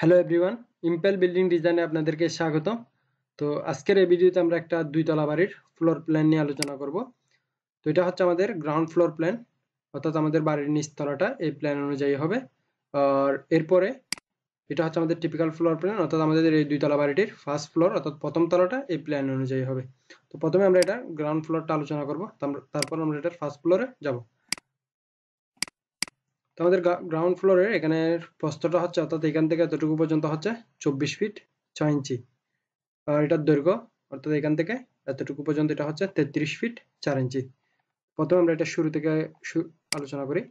hello everyone impel building ডিজাইনে আপনাদেরকে স্বাগত তো আজকের এই ভিডিওতে আমরা একটা দুইতলা বাড়ির ফ্লোর প্ল্যান নিয়ে আলোচনা করব তো এটা হচ্ছে আমাদের গ্রাউন্ড ফ্লোর প্ল্যান অর্থাৎ আমাদের বাড়ির নিচতলাটা এই প্ল্যান অনুযায়ী হবে আর এরপরে এটা হচ্ছে আমাদের টিপিক্যাল ফ্লোর প্ল্যান অর্থাৎ আমাদের এই দুইতলা বাড়িটির ফার্স্ট ফ্লোর অর্থাৎ প্রথম তলাটা এই প্ল্যান অনুযায়ী হবে তো প্রথমে আমরা এটা গ্রাউন্ড ফ্লোরটা আলোচনা করবো তারপর আমরা এটার ফার্স্ট ফ্লোরে যাবো তো আমাদের গ্রাউন্ড ফ্লোরের এখানে প্রস্তটা হচ্ছে অর্থাৎ এখান থেকে এতটুকু পর্যন্ত হচ্ছে চব্বিশ ফিট ছয় ইঞ্চি আর এটার দৈর্ঘ্য অর্থাৎ এখান থেকে এতটুকু পর্যন্ত এটা হচ্ছে তেত্রিশ ফিট চার ইঞ্চি প্রথমে আমরা এটা শুরু থেকে আলোচনা করি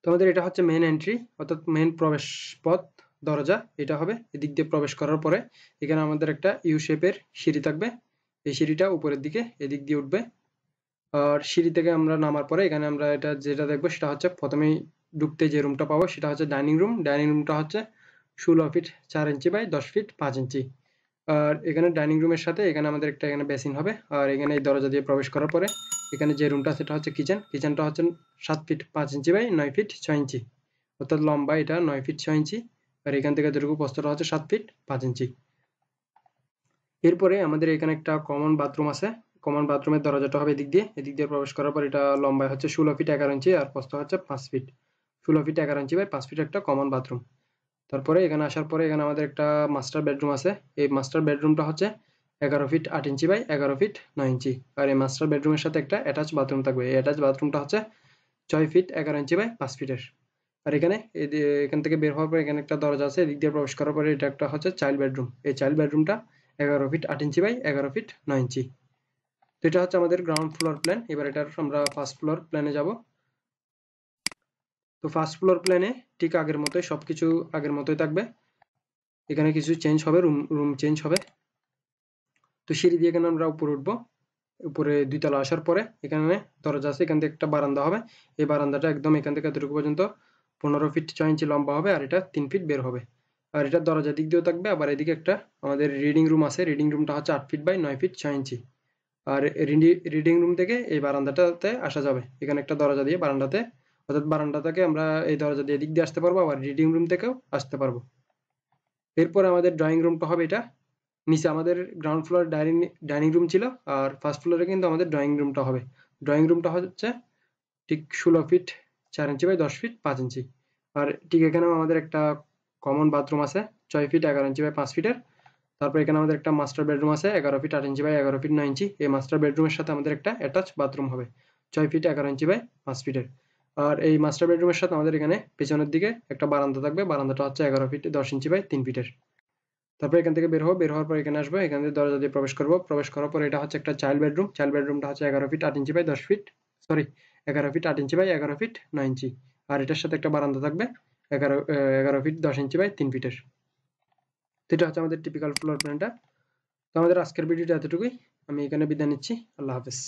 তো আমাদের এটা হচ্ছে মেন এন্ট্রি অর্থাৎ মেন প্রবেশ পথ দরজা এটা হবে এদিক দিয়ে প্রবেশ করার পরে এখানে আমাদের একটা ইউ শেপের সিঁড়ি থাকবে এই সিঁড়িটা উপরের দিকে এদিক দিয়ে উঠবে আর সিঁড়ি থেকে আমরা নামার পরে এখানে আমরা এটা যেটা দেখবো সেটা হচ্ছে প্রথমে ঢুকতে যে রুমটা পাবো সেটা হচ্ছে ডাইনিং রুম ডাইনিং রুমটা হচ্ছে ষোলো ফিট চার ইঞ্চি বাই দশ ফিট পাঁচ ইঞ্চি আর এখানে ডাইনিং রুমের সাথে এখানে আমাদের একটা এখানে বেসিন হবে আর এখানে এই দরজা দিয়ে প্রবেশ করার পরে এখানে যে রুমটা সেটা হচ্ছে কিচেন কিচেনটা হচ্ছে সাত ফিট পাঁচ ইঞ্চি বাই নয় ফিট ছয় ইঞ্চি অর্থাৎ লম্বা এটা নয় ফিট ছয় ইঞ্চি আর এখান থেকে যেটুকু প্রস্তটা হচ্ছে সাত ফিট পাঁচ ইঞ্চি এরপরে আমাদের এখানে একটা কমন বাথরুম আছে কমন বাথরুমের দরজাটা হবে এদিক দিয়ে এদিক দিয়ে প্রবেশ করার পর এটা লম্বায় হচ্ছে ষোলো ফিট এগারো ইঞ্চি আর প্রস্ত হচ্ছে পাঁচ ফিট ষোলো ফিট এগারো ইঞ্চি বাই পাঁচ ফিট একটা কমন বাথরুম তারপরে এখানে আসার পরে এখানে আমাদের একটা মাস্টার বেডরুম আছে এই মাস্টার বেডরুমটা হচ্ছে এগারো ফিট আট ইঞ্চি বাই এগারো ফিট নয় ইঞ্চি আর এই মাস্টার বেডরুমের সাথে একটা অ্যাটাচ বাথরুম থাকবে এই অ্যাটাচ বাথরুমটা হচ্ছে ছয় ফিট এগারো ইঞ্চি বাই পাঁচ ফিটের আর এখানে এখান থেকে বের হওয়ার পর এখানে একটা দরজা আছে এদিক দিয়ে প্রবেশ করার পরে এটা একটা হচ্ছে চাইল্ড বেডরুম এই চাইল্ড বেডরুমটা এগারো ফিট আট ইঞ্চি বাই এগারো ফিট নয় ইঞ্চি তো এটা হচ্ছে আমাদের গ্রাউন্ড ফ্লোর প্ল্যান এবার এটার আমরা ফার্স্ট ফ্লোর প্ল্যানে যাব তো ফার্স্ট ফ্লোর প্ল্যানে ঠিক আগের মতোই সব কিছু আগের মতোই থাকবে এখানে কিছু চেঞ্জ হবে রুম রুম চেঞ্জ হবে তো সিঁড়ি দিয়ে এখানে আমরা উপরে উঠবো উপরে দুইতলা আসার পরে এখানে দরজা আছে এখান থেকে একটা বারান্দা হবে এই বারান্দাটা একদম এখান থেকে এতটুকু পর্যন্ত পনেরো ফিট ছয় ইঞ্চি লম্বা হবে আর এটা তিন ফিট বের হবে আর এটা দরজা দিক দিয়েও থাকবে আবার এদিকে একটা আমাদের রিডিং রুম আছে রিডিং রুমটা হচ্ছে আট ফিট বাই নয় ফিট ছয় ইঞ্চি আর রিডিং রুম থেকে এই বারান্দাটাতে আসা যাবে এখানে একটা দরজা দিয়ে বারান্দাতে অর্থাৎ বারান্দা থেকে আমরা এই দরজা দিয়ে দিক দিয়ে আসতে পারবো আবার রিডিং রুম থেকেও আসতে পারবো এরপর আমাদের ড্রয়িং রুমটা হবে এটা নিচে আমাদের ground floor dining dining room ছিল আর ফার্স্ট ফ্লোরে কিন্তু আমাদের ড্রয়িং রুমটা হবে ড্রয়িং রুমটা হচ্ছে ঠিক ষোলো ফিট চার ইঞ্চি বাই দশ ফিট পাঁচ ইঞ্চি আর ঠিক এখানেও আমাদের একটা কমন বাথরুম আছে ছয় ফিট এগারো ইঞ্চি বাই পাঁচ ফিটের তারপর এখানে আমাদের একটা মাস্টার বেডরুম আছে এগারো ফিট আট ইঞ্চি বাই এগারো ফিট নয় ইঞ্চি এই মাস্টার বেডরুমের সাথে আমাদের একটা অ্যাটাচ বাথরুম হবে ছয় ফিট এগারো ইঞ্চি বাই পাঁচ ফিটের আর এই মাস্টার বেডরুমের সাথে আমাদের এখানে পেছনের দিকে একটা বারান্দা থাকবে বারান্দাটা হচ্ছে এগারো ফিট দশ ইঞ্চি বাই তিন ফিটের তারপর এখান থেকে বের হবো বের হওয়ার পর এখানে আসবো এখান থেকে দরজা দিয়ে প্রবেশ করবো প্রবেশ করার পর এটা হচ্ছে একটা চাইল্ড বেডরুম চাইল্ড বেডরুমটা হচ্ছে এগারো ফিট আট ইঞ্চি বাই দশ ফিট সরি এগারো ফিট আট ইঞ্চি বাই এগারো ফিট নয় ইঞ্চি আর এটার সাথে একটা বারান্দা থাকবে এগারো এগারো ফিট দশ ইঞ্চি বাই তিন ফিটের সেটা এটা হচ্ছে আমাদের টিপিক্যাল ফ্লোর প্ল্যানটা তো আমাদের আজকের ভিডিওটা এতটুকুই আমি এখানে বিদায় নিচ্ছি আল্লাহ হাফেজ